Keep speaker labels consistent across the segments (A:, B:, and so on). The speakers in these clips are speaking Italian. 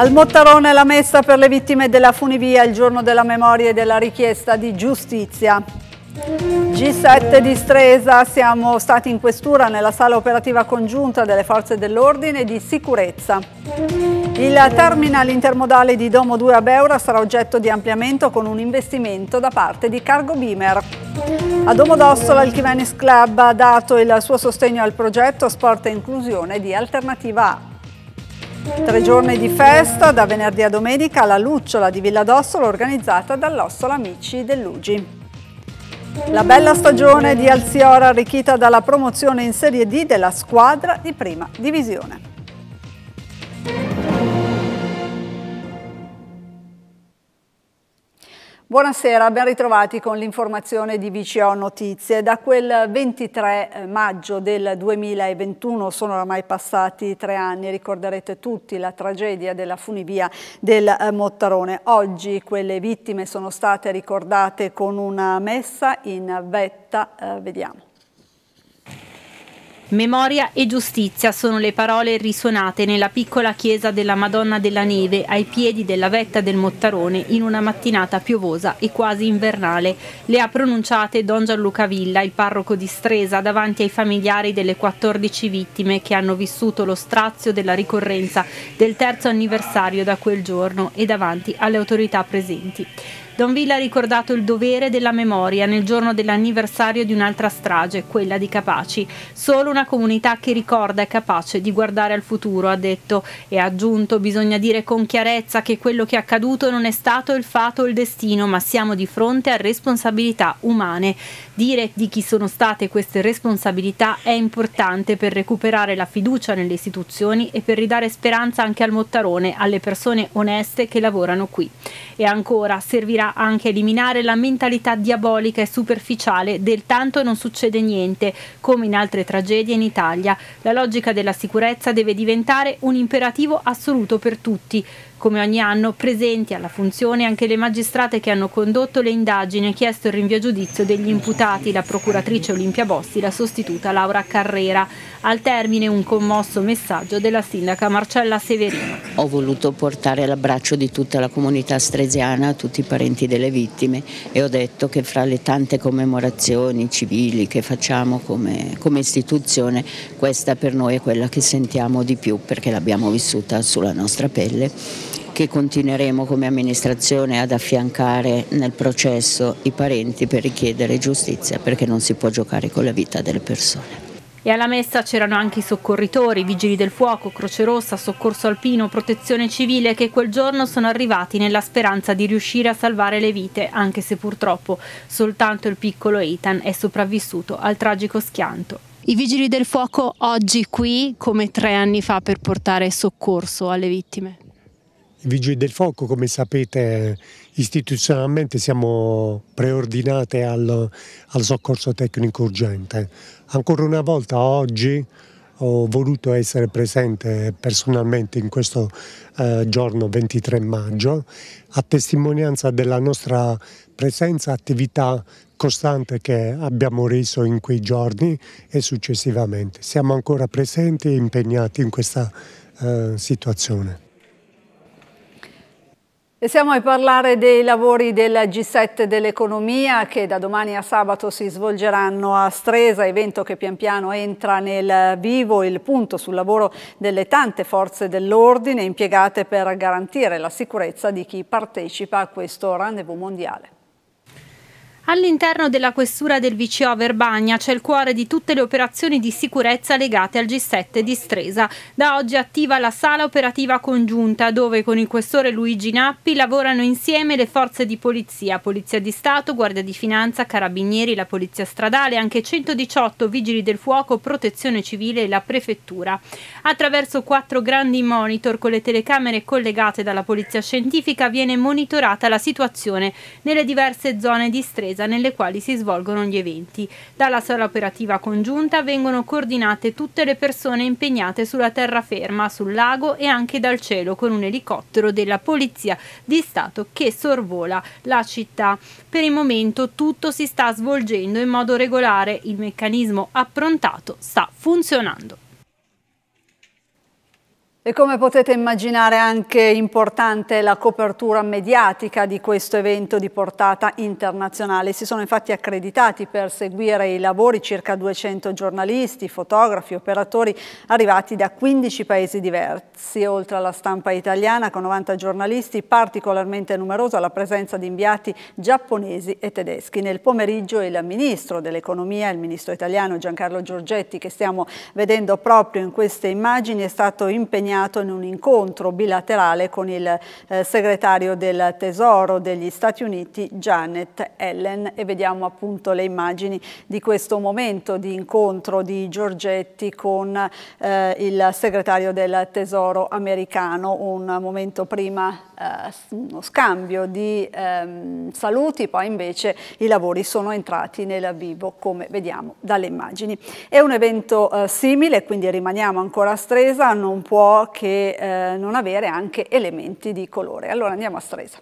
A: Al Mottarone la messa per le vittime della funivia il giorno della memoria e della richiesta di giustizia. G7 di Stresa, siamo stati in questura nella sala operativa congiunta delle forze dell'ordine e di sicurezza. Il terminal intermodale di Domo 2 a Beura sarà oggetto di ampliamento con un investimento da parte di Cargo Beamer. A Domo d'Ossola il Chivenis Club ha dato il suo sostegno al progetto Sport e Inclusione di Alternativa A.
B: Tre giorni di
A: festa da venerdì a domenica alla Lucciola di Villa d'Ossola organizzata dall'Ossola Amici dell'Ugi. La bella stagione di Alziora arricchita dalla promozione in Serie D della squadra di prima divisione. Buonasera, ben ritrovati con l'informazione di VCO Notizie. Da quel 23 eh, maggio del 2021 sono ormai passati tre anni, ricorderete tutti la tragedia della funivia del eh, Mottarone. Oggi quelle vittime sono state ricordate con una messa in vetta, eh, vediamo.
C: Memoria e giustizia sono le parole risuonate nella piccola chiesa della Madonna della Neve ai piedi della vetta del Mottarone in una mattinata piovosa e quasi invernale. Le ha pronunciate don Gianluca Villa, il parroco di Stresa, davanti ai familiari delle 14 vittime che hanno vissuto lo strazio della ricorrenza del terzo anniversario da quel giorno e davanti alle autorità presenti. Don Villa ha ricordato il dovere della memoria nel giorno dell'anniversario di un'altra strage, quella di Capaci. Solo una comunità che ricorda è capace di guardare al futuro, ha detto e ha aggiunto bisogna dire con chiarezza che quello che è accaduto non è stato il fato o il destino, ma siamo di fronte a responsabilità umane. Dire di chi sono state queste responsabilità è importante per recuperare la fiducia nelle istituzioni e per ridare speranza anche al Mottarone, alle persone oneste che lavorano qui. E ancora servirà anche eliminare la mentalità diabolica e superficiale del tanto non succede niente, come in altre tragedie in Italia. La logica della sicurezza deve diventare un imperativo assoluto per tutti. Come ogni anno, presenti alla funzione anche le magistrate che hanno condotto le indagini e chiesto il rinvio a giudizio degli imputati, la procuratrice Olimpia Bossi, la sostituta Laura Carrera. Al termine un commosso messaggio della sindaca Marcella Severino. Ho voluto portare l'abbraccio di tutta la comunità stresiana, tutti i parenti delle vittime e ho detto che fra le tante commemorazioni civili che facciamo come, come istituzione, questa per noi è quella che sentiamo di più perché l'abbiamo vissuta sulla nostra pelle che continueremo come amministrazione ad affiancare nel processo i parenti per richiedere giustizia perché non si può giocare con la vita delle persone. E alla messa c'erano anche i soccorritori, vigili del fuoco, Croce Rossa, soccorso alpino, protezione civile che quel giorno sono arrivati nella speranza di riuscire a salvare le vite, anche se purtroppo soltanto il piccolo Ethan è sopravvissuto al tragico schianto. I vigili del fuoco oggi qui come tre anni fa per portare soccorso alle vittime.
D: I Vigili del Fuoco, come sapete, istituzionalmente siamo preordinate al, al, soccorso tecnico urgente. Ancora una volta oggi ho voluto essere presente personalmente in questo eh, giorno 23 maggio a testimonianza della nostra presenza, attività costante che abbiamo reso in quei giorni e successivamente. Siamo ancora presenti e impegnati in questa eh, situazione.
A: E siamo a parlare dei lavori del G7 dell'economia che da domani a sabato si svolgeranno a Stresa, evento che pian piano entra nel vivo, il punto sul lavoro delle tante forze dell'ordine impiegate per garantire la sicurezza di chi partecipa a questo rendezvous mondiale. All'interno della
C: questura del VCO Verbagna c'è il cuore di tutte le operazioni di sicurezza legate al G7 di Stresa. Da oggi attiva la sala operativa congiunta dove con il questore Luigi Nappi lavorano insieme le forze di polizia, Polizia di Stato, Guardia di Finanza, Carabinieri, la Polizia Stradale, anche 118 Vigili del Fuoco, Protezione Civile e la Prefettura. Attraverso quattro grandi monitor con le telecamere collegate dalla Polizia Scientifica viene monitorata la situazione nelle diverse zone di Stresa difesa nelle quali si svolgono gli eventi. Dalla sala operativa congiunta vengono coordinate tutte le persone impegnate sulla terraferma, sul lago e anche dal cielo con un elicottero della Polizia di Stato che sorvola la città. Per il momento tutto si sta svolgendo in modo regolare, il meccanismo approntato sta funzionando.
A: E come potete immaginare anche importante la copertura mediatica di questo evento di portata internazionale. Si sono infatti accreditati per seguire i lavori circa 200 giornalisti, fotografi, operatori arrivati da 15 paesi diversi. Oltre alla stampa italiana con 90 giornalisti, particolarmente numerosa la presenza di inviati giapponesi e tedeschi. Nel pomeriggio il ministro dell'economia, il ministro italiano Giancarlo Giorgetti, che stiamo vedendo proprio in queste immagini, è stato impegnato sottolineato in un incontro bilaterale con il eh, segretario del Tesoro degli Stati Uniti Janet Ellen e vediamo appunto le immagini di questo momento di incontro di Giorgetti con eh, il segretario del Tesoro americano, un momento prima eh, uno scambio di ehm, saluti, poi invece i lavori sono entrati nel vivo come vediamo dalle immagini. È un evento eh, simile, quindi rimaniamo ancora a Stresa, non può che eh, non avere anche elementi di colore. Allora andiamo a Stresa.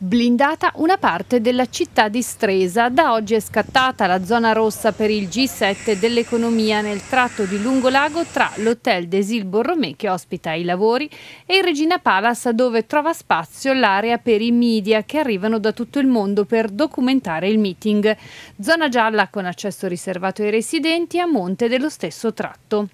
E: Blindata una parte della città di Stresa. Da oggi è scattata la zona rossa per il G7 dell'economia nel tratto di Lungolago tra l'Hotel Desil Borromè che ospita i lavori e il Regina Palace dove trova spazio l'area per i media che arrivano da tutto il mondo per documentare il meeting. Zona gialla con accesso riservato ai residenti a monte dello stesso tratto.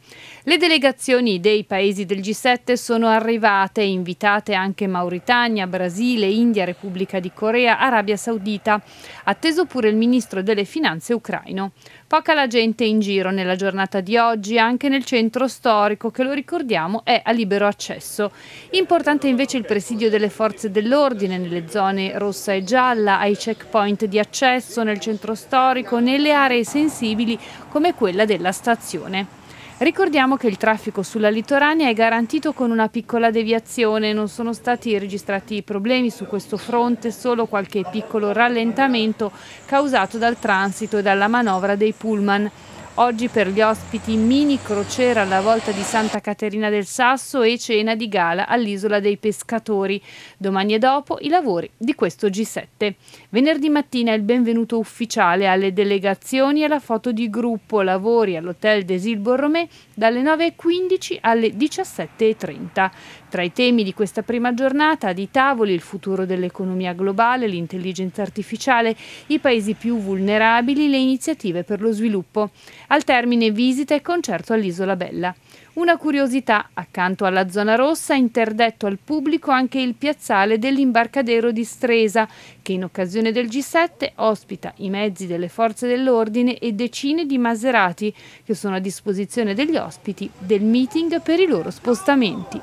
E: Le delegazioni dei paesi del G7 sono arrivate, invitate anche Mauritania, Brasile, India, Repubblica Repubblica di Corea, Arabia Saudita, atteso pure il ministro delle finanze ucraino. Poca la gente in giro nella giornata di oggi, anche nel centro storico che lo ricordiamo è a libero accesso. Importante invece il presidio delle forze dell'ordine nelle zone rossa e gialla, ai checkpoint di accesso nel centro storico, nelle aree sensibili come quella della stazione. Ricordiamo che il traffico sulla litoranea è garantito con una piccola deviazione, non sono stati registrati problemi su questo fronte, solo qualche piccolo rallentamento causato dal transito e dalla manovra dei pullman. Oggi per gli ospiti mini crociera alla volta di Santa Caterina del Sasso e cena di gala all'isola dei pescatori. Domani e dopo i lavori di questo G7. Venerdì mattina il benvenuto ufficiale alle delegazioni e la foto di gruppo lavori all'Hotel Desil Borromé dalle 9.15 alle 17.30. Tra i temi di questa prima giornata, di tavoli il futuro dell'economia globale, l'intelligenza artificiale, i paesi più vulnerabili, le iniziative per lo sviluppo. Al termine visita e concerto all'Isola Bella. Una curiosità, accanto alla zona rossa è interdetto al pubblico anche il piazzale dell'imbarcadero di Stresa, che in occasione del G7 ospita i mezzi delle forze dell'ordine e decine di maserati che sono a disposizione degli
A: ospiti del meeting per i loro spostamenti.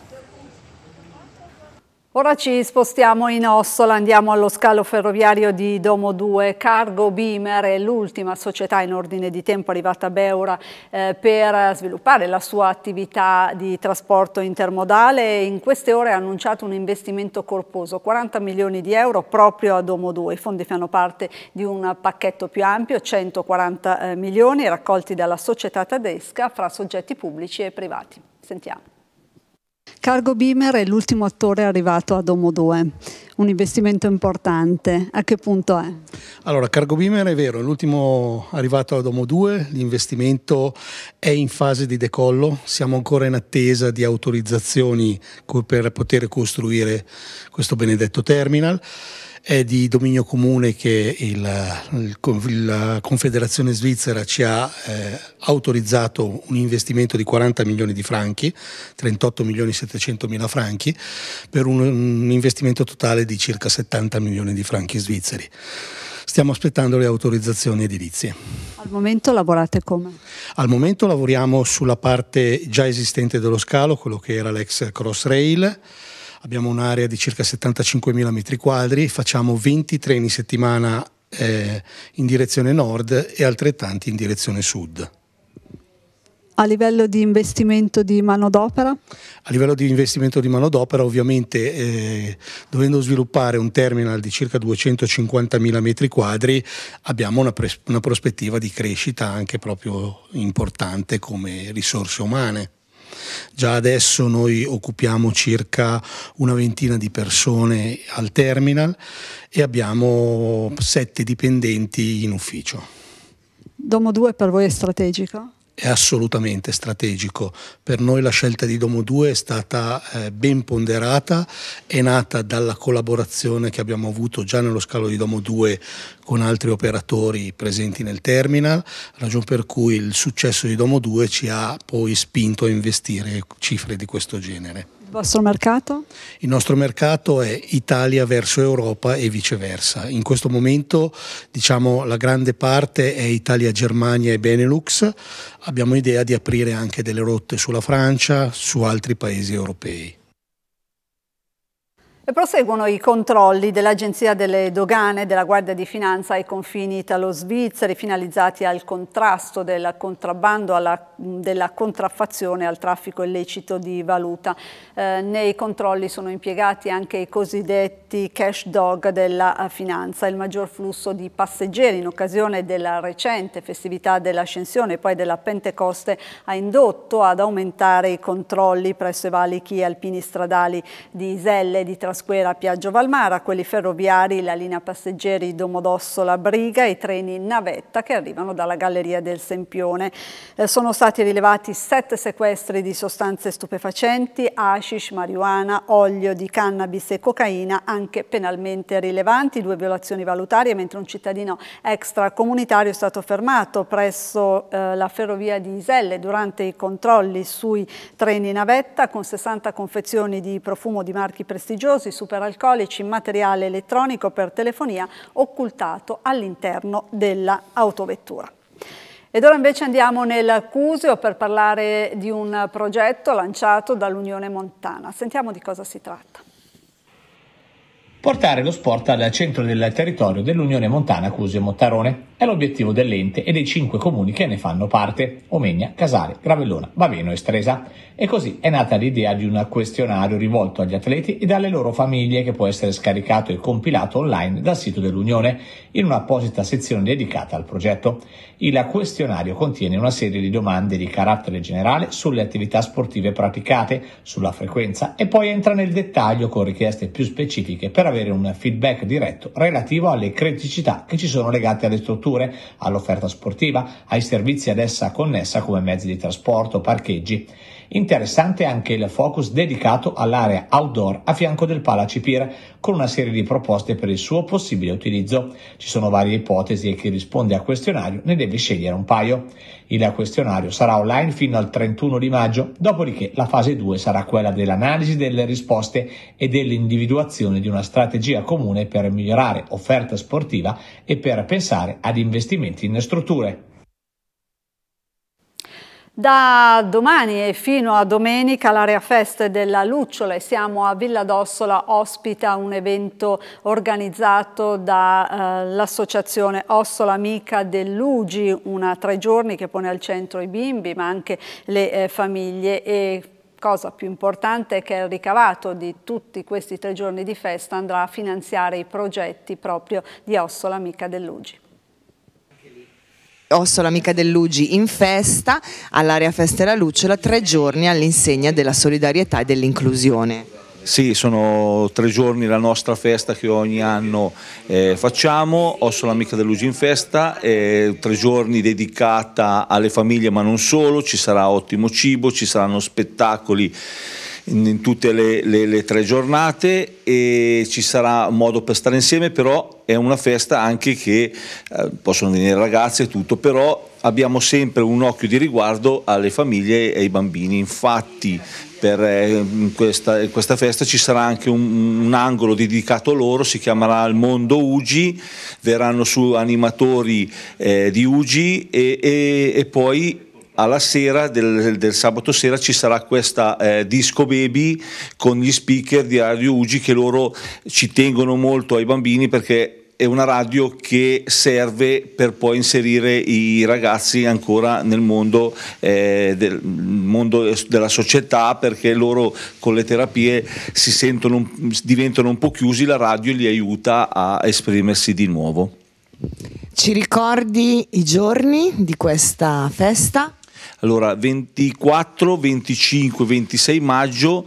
A: Ora ci spostiamo in Ossola, andiamo allo scalo ferroviario di Domo 2. Cargo Beamer è l'ultima società in ordine di tempo arrivata a Beura eh, per sviluppare la sua attività di trasporto intermodale. In queste ore ha annunciato un investimento corposo, 40 milioni di euro proprio a Domo 2. I fondi fanno parte di un pacchetto più ampio, 140 eh, milioni raccolti dalla società tedesca fra soggetti pubblici e privati. Sentiamo. Cargo Beamer è l'ultimo attore arrivato a Domo 2, un investimento importante. A che punto è? Allora, Cargo
D: Beamer è vero, è l'ultimo arrivato a Domo 2, l'investimento è in fase di decollo, siamo ancora in attesa di autorizzazioni per poter costruire questo benedetto terminal è di dominio comune che il, il, la Confederazione Svizzera ci ha eh, autorizzato un investimento di 40 milioni di franchi, 38 milioni 700 700.000 franchi per un investimento totale di circa 70 milioni di franchi svizzeri. Stiamo aspettando le autorizzazioni edilizie.
A: Al momento lavorate come?
D: Al momento lavoriamo sulla parte già esistente dello scalo, quello che era l'ex Crossrail. Abbiamo un'area di circa 75.000 metri quadri, facciamo 20 treni settimana eh, in direzione nord e altrettanti in direzione sud.
A: A livello di investimento di manodopera? A
D: livello di investimento di manodopera ovviamente eh, dovendo sviluppare un terminal di circa 250.000 metri quadri abbiamo una, pres- una prospettiva di crescita anche proprio importante come risorse umane. Già adesso noi occupiamo circa una ventina di persone al terminal e abbiamo sette dipendenti in ufficio.
A: Domo 2 per voi è strategico?
D: è assolutamente strategico. Per noi la scelta di Domo 2 è stata eh, ben ponderata, è nata dalla collaborazione che abbiamo avuto già nello scalo di Domo 2 con altri operatori presenti nel terminal, ragion per cui il successo di Domo 2 ci ha poi spinto a investire cifre di questo genere.
A: Il vostro mercato?
D: Il nostro mercato è Italia verso Europa e viceversa. In questo momento diciamo, la grande parte è Italia, Germania e Benelux. Abbiamo idea di aprire anche delle rotte sulla Francia, su altri paesi europei.
A: Proseguono i controlli dell'Agenzia delle Dogane, della Guardia di Finanza ai confini italo-svizzeri finalizzati al contrasto del contrabbando, alla, della contraffazione al traffico illecito di valuta. Eh, nei controlli sono impiegati anche i cosiddetti cash dog della eh, finanza. Il maggior flusso di passeggeri in occasione della recente festività dell'ascensione e poi della Pentecoste ha indotto ad aumentare i controlli presso i valichi alpini stradali di Iselle e di trasporto Squera Piaggio Valmara, quelli ferroviari, la linea passeggeri Domodossola Briga e i treni navetta che arrivano dalla Galleria del Sempione. Eh, sono stati rilevati sette sequestri di sostanze stupefacenti, hashish, marijuana, olio di cannabis e cocaina, anche penalmente rilevanti, due violazioni valutarie, mentre un cittadino extracomunitario è stato fermato presso eh, la ferrovia di Iselle durante i controlli sui treni navetta con 60 confezioni di profumo di marchi prestigiosi pericolosi superalcolici in materiale elettronico per telefonia occultato all'interno dell'autovettura. Ed ora invece andiamo nel Cusio per parlare di un progetto lanciato dall'Unione Montana. Sentiamo di cosa si tratta
F: portare lo sport al centro del territorio dell'Unione Montana Cusio Mottarone. È l'obiettivo dell'ente e dei cinque comuni che ne fanno parte, Omegna, Casale, Gravellona, Baveno e Stresa. E così è nata l'idea di un questionario rivolto agli atleti e alle loro famiglie che può essere scaricato e compilato online dal sito dell'Unione in un'apposita sezione dedicata al progetto. Il questionario contiene una serie di domande di carattere generale sulle attività sportive praticate, sulla frequenza e poi entra nel dettaglio con richieste più specifiche per avere un feedback diretto relativo alle criticità che ci sono legate alle strutture, all'offerta sportiva, ai servizi ad essa connessa come mezzi di trasporto, parcheggi Interessante anche il focus dedicato all'area outdoor a fianco del Palace Pier con una serie di proposte per il suo possibile utilizzo. Ci sono varie ipotesi e chi risponde a questionario ne deve scegliere un paio. Il questionario sarà online fino al 31 di maggio, dopodiché la fase 2 sarà quella dell'analisi delle risposte e dell'individuazione di una strategia comune per migliorare offerta sportiva e per pensare ad investimenti in strutture.
A: Da domani e fino a domenica l'area feste della Lucciola e siamo a Villa d'Ossola ospita un evento organizzato dall'associazione eh, Ossola Amica dell'Ugi, una tre giorni che pone al centro i bimbi ma anche le eh, famiglie e cosa più importante è che il ricavato di tutti questi tre giorni di festa andrà a finanziare i progetti proprio di Ossola Amica dell'Ugi.
G: Osso l'amica del Luigi in festa all'area Festa e la Lucciola tre giorni all'insegna della solidarietà e dell'inclusione.
H: Sì, sono tre giorni la nostra festa che ogni anno eh, facciamo, Osso l'amica del Luigi in festa, eh, tre giorni dedicata alle famiglie ma non solo, ci sarà ottimo cibo, ci saranno spettacoli in, tutte le, le, le tre giornate e ci sarà modo per stare insieme però è una festa anche che eh, possono venire ragazze e tutto, però abbiamo sempre un occhio di riguardo alle famiglie e ai bambini. Infatti per eh, questa, questa, festa ci sarà anche un, un, angolo dedicato a loro, si chiamerà Il Mondo Ugi, verranno su animatori eh, di Ugi e, e, e poi alla sera del, del, sabato sera ci sarà questa eh, disco baby con gli speaker di Radio Ugi che loro ci tengono molto ai bambini perché è una radio che serve per poi inserire i ragazzi ancora nel mondo, eh, del, mondo della società perché loro con le terapie sentono, diventano un po' chiusi, la radio li aiuta a esprimersi di nuovo. Ci
G: ricordi i giorni di questa festa?
H: Allora, 24, 25, 26 maggio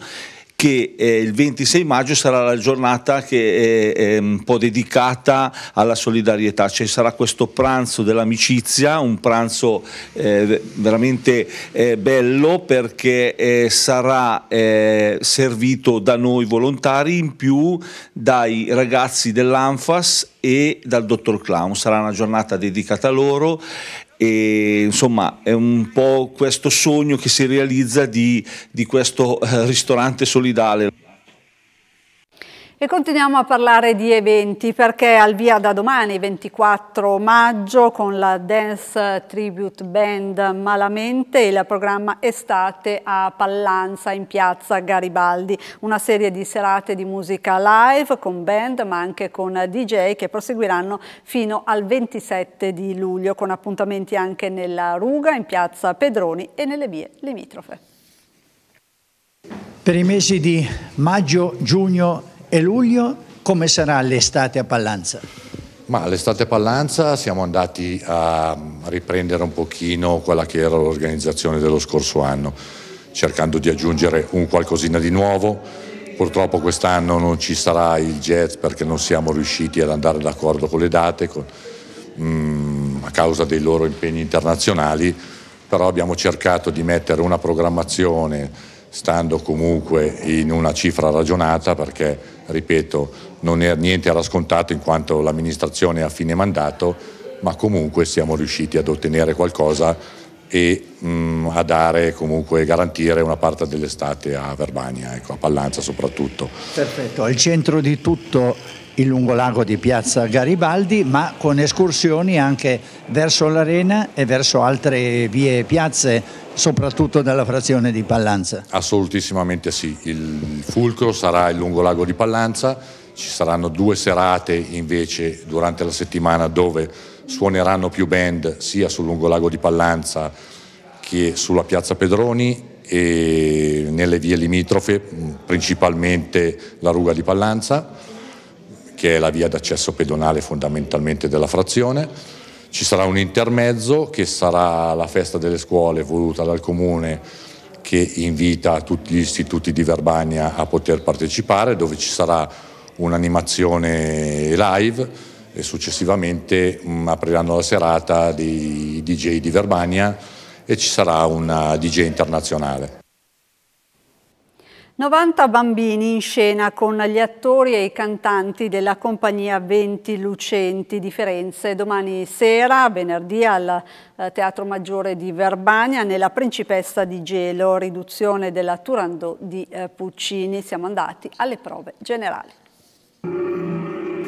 H: che eh, il 26 maggio sarà la giornata che è, eh, è, un po' dedicata alla solidarietà, cioè sarà questo pranzo dell'amicizia, un pranzo eh, veramente eh, bello perché eh, sarà eh, servito da noi volontari in più dai ragazzi dell'ANFAS e dal dottor Clown. Sarà una giornata dedicata a loro e, insomma è un po' questo sogno che si realizza di, di questo eh, ristorante solidale.
A: E continuiamo a parlare di eventi perché al via da domani 24 maggio con la Dance Tribute Band Malamente il programma Estate a Pallanza in piazza Garibaldi, una serie di serate di musica live con band ma anche con DJ che proseguiranno fino al 27 di luglio con appuntamenti anche nella Ruga, in piazza Pedroni e nelle vie limitrofe.
G: Per i mesi di maggio, giugno e luglio come sarà l'estate a Pallanza?
I: Ma l'estate a Pallanza siamo andati a riprendere un pochino quella che era l'organizzazione dello scorso anno, cercando di aggiungere un qualcosina di nuovo. Purtroppo quest'anno non ci sarà il jazz perché non siamo riusciti ad andare d'accordo con le date con, mm, a causa dei loro impegni internazionali, però abbiamo cercato di mettere una programmazione stando comunque in una cifra ragionata perché, ripeto, non è niente era scontato in quanto l'amministrazione è a fine mandato, ma comunque siamo riusciti ad ottenere qualcosa e mh, mm, a dare comunque garantire una parte dell'estate a Verbania, ecco, a Pallanza soprattutto.
G: Perfetto, al centro di tutto il lungolago di piazza Garibaldi, ma con escursioni anche verso l'arena e verso altre vie e piazze, soprattutto dalla frazione di Pallanza.
I: Assolutissimamente sì, il fulcro sarà il lungolago di Pallanza, ci saranno due serate invece durante la settimana dove suoneranno più band sia sul lungolago di Pallanza che sulla piazza Pedroni e nelle vie limitrofe, principalmente la ruga di Pallanza che è la via d'accesso pedonale fondamentalmente della frazione. Ci sarà un intermezzo che sarà la festa delle scuole voluta dal comune che invita tutti gli istituti di Verbania a poter partecipare, dove ci sarà un'animazione live e successivamente mh, mm, apriranno la serata dei DJ di Verbania e ci sarà una DJ internazionale.
A: 90 bambini in scena con gli attori e i cantanti della compagnia 20 Lucenti di Firenze domani sera, venerdì, al eh, Teatro Maggiore di Verbania nella Principessa di Gelo, riduzione della Turandot di eh, Puccini. Siamo andati alle prove generali.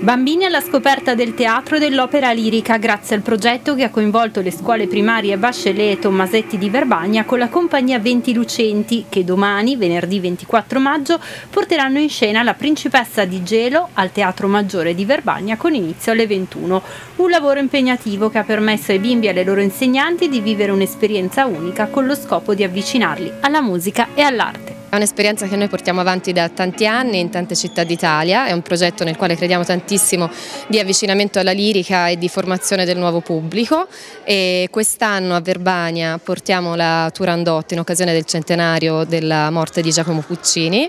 C: Bambini alla scoperta del teatro e dell'opera lirica grazie al progetto che ha coinvolto le scuole primarie Bachelet e Tommasetti di Verbagna con la compagnia Venti Lucenti che domani, venerdì 24 maggio, porteranno in scena la principessa di Gelo al Teatro Maggiore di Verbagna con inizio alle 21. Un lavoro impegnativo che ha permesso ai bimbi e alle loro insegnanti di vivere un'esperienza unica con lo scopo di avvicinarli
J: alla musica e all'arte. È un'esperienza che noi portiamo avanti da tanti anni in tante città d'Italia, è un progetto nel quale crediamo tantissimo di avvicinamento alla lirica e di formazione del nuovo pubblico e quest'anno a Verbania portiamo la Turandot in occasione del centenario della morte di Giacomo Puccini.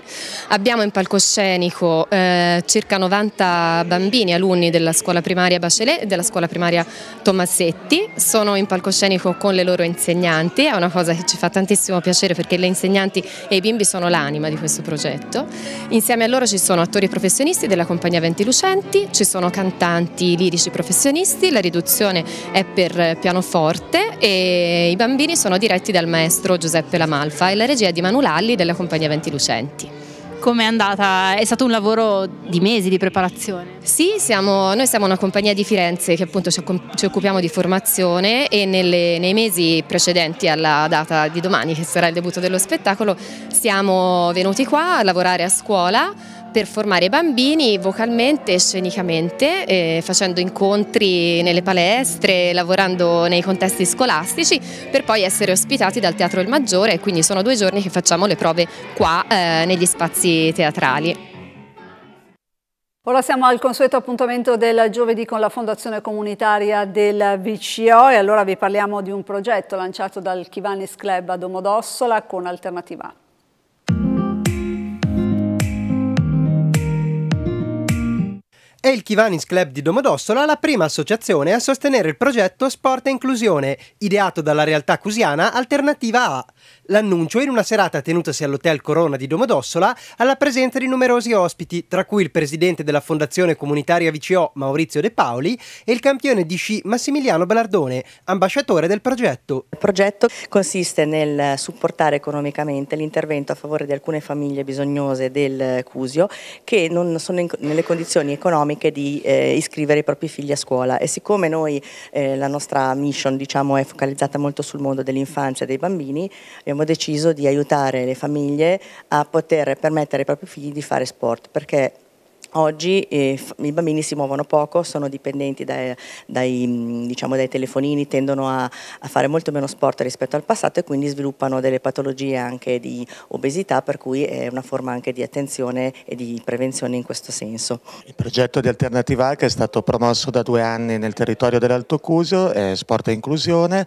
J: Abbiamo in palcoscenico eh, circa 90 bambini, alunni della scuola primaria Bachelet e della scuola primaria Tomassetti, sono in palcoscenico con le loro insegnanti, è una cosa che ci fa tantissimo piacere perché le insegnanti e i bimbi sono l'anima di questo progetto. Insieme a loro ci sono attori professionisti della compagnia Venti Lucenti, ci sono cantanti lirici professionisti, la riduzione è per pianoforte e i bambini sono diretti dal maestro Giuseppe Lamalfa e la regia è di Manu Lalli della compagnia Venti Lucenti. Com'è andata? È stato un lavoro di mesi di preparazione? Sì, siamo, noi siamo una compagnia di Firenze che appunto ci, occupiamo di formazione e nelle, nei mesi precedenti alla data di domani, che sarà il debutto dello spettacolo, siamo venuti qua a lavorare a scuola per formare i bambini vocalmente e scenicamente, eh, facendo incontri nelle palestre, lavorando nei contesti scolastici, per poi essere ospitati dal Teatro Il Maggiore e quindi sono due giorni che facciamo le prove qua eh, negli spazi teatrali.
A: Ora siamo al consueto appuntamento del giovedì con la Fondazione Comunitaria del VCO e allora vi parliamo di un progetto lanciato dal Kivanis Club a Domodossola con Alternativa.
G: è il Kivanis Club di Domodossola la prima associazione a sostenere il progetto Sport e Inclusione, ideato dalla realtà cusiana Alternativa A L'annuncio in una serata tenutasi all'Hotel Corona di Domodossola alla presenza di numerosi ospiti, tra cui il presidente della Fondazione Comunitaria VCO Maurizio De Paoli e il campione di sci Massimiliano Ballardone, ambasciatore del progetto. Il progetto consiste nel supportare economicamente l'intervento a favore di alcune famiglie bisognose del Cusio che non sono
A: in, nelle condizioni economiche di eh, iscrivere i propri figli a scuola e siccome noi eh, la nostra mission diciamo, è focalizzata molto sul mondo dell'infanzia e dei bambini, abbiamo abbiamo deciso di aiutare le famiglie a poter permettere ai propri figli di fare sport perché Oggi eh, i bambini si muovono poco, sono dipendenti dai, dai, mm, diciamo, dai telefonini, tendono a, a, fare molto meno sport rispetto al passato e quindi sviluppano delle patologie anche di obesità, per cui è una forma anche di attenzione e di prevenzione in questo senso. Il progetto
D: di Alternativa che è stato promosso da due anni nel territorio dell'Alto Cusio, è Sport e Inclusione,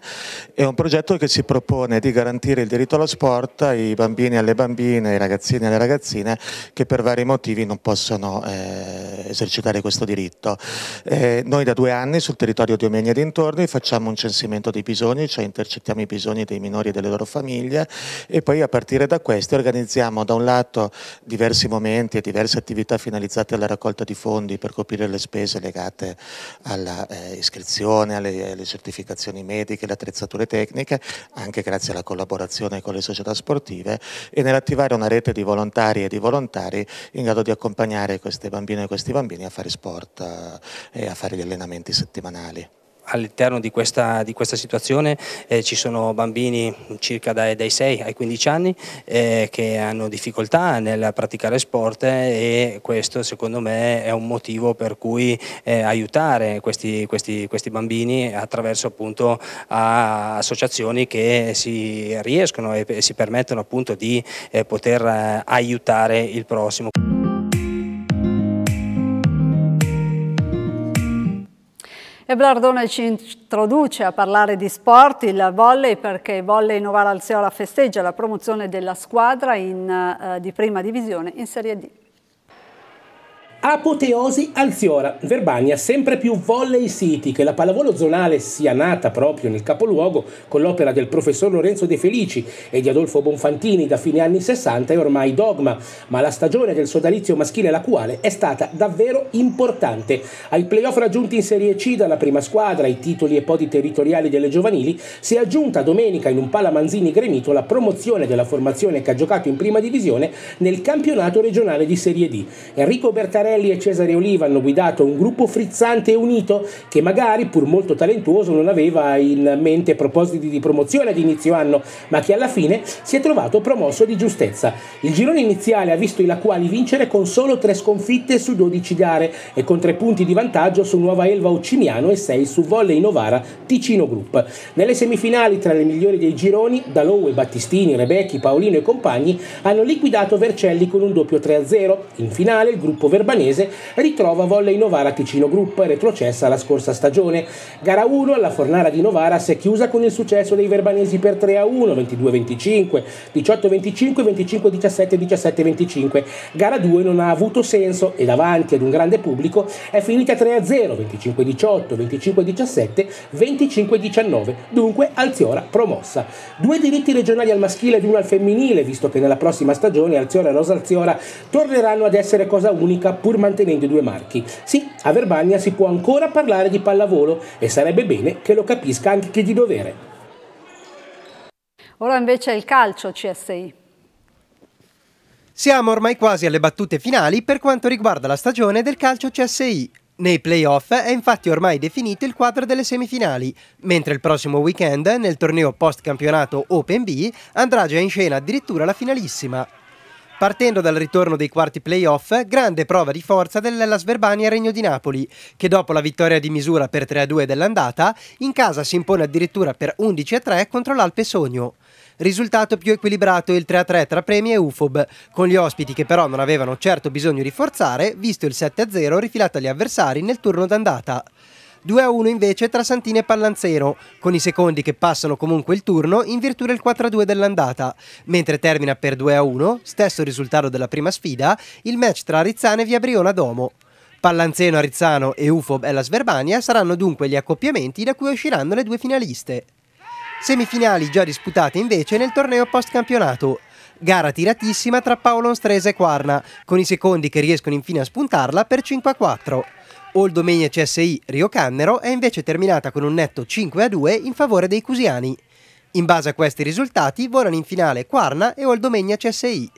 D: è un progetto che si propone di garantire il diritto allo sport ai bambini e alle bambine, ai ragazzini e alle ragazzine che per vari motivi non possono... Eh, é, esercitare questo diritto. Eh, noi da due anni sul territorio di Omegna e dintorni facciamo un censimento dei bisogni, cioè intercettiamo i bisogni dei minori e delle loro famiglie e poi a partire da questi organizziamo da un lato diversi momenti e diverse attività finalizzate alla raccolta di fondi per coprire le spese legate all'iscrizione, eh, alle, alle certificazioni mediche, alle attrezzature tecniche, anche grazie alla collaborazione con le società sportive e nell'attivare una rete di volontari e di volontari in grado di accompagnare queste bambine e questi bambini bambini a fare sport eh, e a fare gli allenamenti settimanali. All'interno
G: di questa, di questa situazione eh, ci sono bambini circa dai, dai 6 ai 15 anni eh, che hanno difficoltà nel praticare sport e questo secondo me è un motivo per cui eh, aiutare questi, questi, questi, bambini attraverso appunto associazioni che si riescono e si permettono appunto di eh, poter eh, aiutare il prossimo.
A: E Blardone ci introduce a parlare di sport, il volley, perché Volley Novara Alzeola festeggia la promozione della squadra in, eh, di prima divisione in Serie D.
B: Apoteosi Alziora, Verbania sempre più volley city, che la pallavolo zonale sia nata proprio nel capoluogo con l'opera del professor Lorenzo De Felici e di Adolfo Bonfantini da fine anni 60 è ormai dogma, ma la stagione del sodalizio maschile alla quale è stata davvero importante. Ai playoff raggiunti in Serie C dalla prima squadra, ai titoli e podi territoriali delle giovanili, si è aggiunta domenica in un palamanzini gremito la promozione della formazione che ha giocato in prima divisione nel campionato regionale di Serie D. Enrico Bertarelli Morelli e Cesare Oliva hanno guidato un gruppo frizzante e unito che magari, pur molto talentuoso, non aveva in mente propositi di promozione ad inizio anno, ma che alla fine si è trovato promosso di giustezza. Il girone iniziale ha visto i Lacuali vincere con solo 3 sconfitte su 12 gare e con 3 punti di vantaggio su Nuova Elva Ucciniano e 6 su Volley Novara Ticino Group. Nelle semifinali tra le migliori dei gironi, Dalowe, Battistini, Rebecchi, Paolino e compagni hanno liquidato Vercelli con un doppio 3-0. In finale il gruppo Verbani Cremonese, ritrova Volley Novara Ticino Group retrocessa la scorsa stagione. Gara 1 alla Fornara di Novara si è chiusa con il successo dei verbanesi per 3 a 1, 22-25, 18-25, 25-17, 17-25. Gara 2 non ha avuto senso e davanti ad un grande pubblico è finita 3 a 0, 25-18, 25-17, 25-19. Dunque Alziora promossa. Due diritti regionali al maschile ed uno al femminile, visto che nella prossima stagione Alziora e Rosa Alziora torneranno ad essere cosa unica pur pur mantenendo i due marchi. Sì, a Verbania si può ancora parlare di pallavolo e sarebbe bene che lo capisca anche chi di dovere.
A: Ora invece è il calcio CSI.
G: Siamo ormai quasi alle battute finali per quanto riguarda la stagione del calcio CSI. Nei playoff è infatti ormai definito il quadro delle semifinali, mentre il prossimo weekend, nel torneo post campionato Open B, andrà già in scena addirittura la finalissima. Partendo dal ritorno dei quarti playoff, grande prova di forza dell'Ellas Verbania Regno di Napoli, che dopo la vittoria di misura per 3-2 dell'andata, in casa si impone addirittura per 11-3 contro l'Alpe Sogno. Risultato più equilibrato il 3-3 tra Premi e Ufob, con gli ospiti che però non avevano certo bisogno di forzare, visto il 7-0 rifilato agli avversari nel turno d'andata. 2-1 a invece tra Santini e Pallanzero, con i secondi che passano comunque il turno in virtù del 4-2 a dell'andata, mentre termina per 2-1, a stesso risultato della prima sfida, il match tra Rizzane e Via Briona Domo. Pallanzeno Arizzano e Ufo Bella Sverbania saranno dunque gli accoppiamenti da cui usciranno le due finaliste. Semifinali già disputate invece nel torneo post-campionato. Gara tiratissima tra Paolo Strese e Quarna, con i secondi che riescono infine a spuntarla per 5 a 4. Old Domenia CSI Rio Cannero è invece terminata con un netto 5 a 2 in favore dei Cusiani. In base a questi risultati volano in finale Quarna e Old Domenia CSI.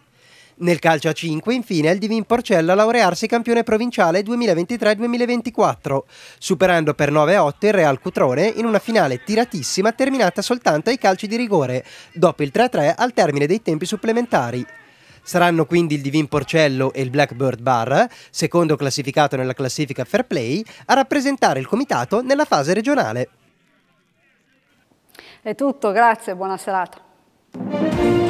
G: Nel calcio a 5 infine il Divin Porcella a laurearsi campione provinciale 2023-2024, superando per 9-8 a il Real Cutrone in una finale tiratissima terminata soltanto ai calci di rigore, dopo il 3-3 al termine dei tempi supplementari. Saranno quindi il Divin Porcello e il Blackbird Bar, secondo classificato nella classifica Fair Play, a rappresentare il comitato nella fase regionale.
A: È tutto, grazie e buona serata.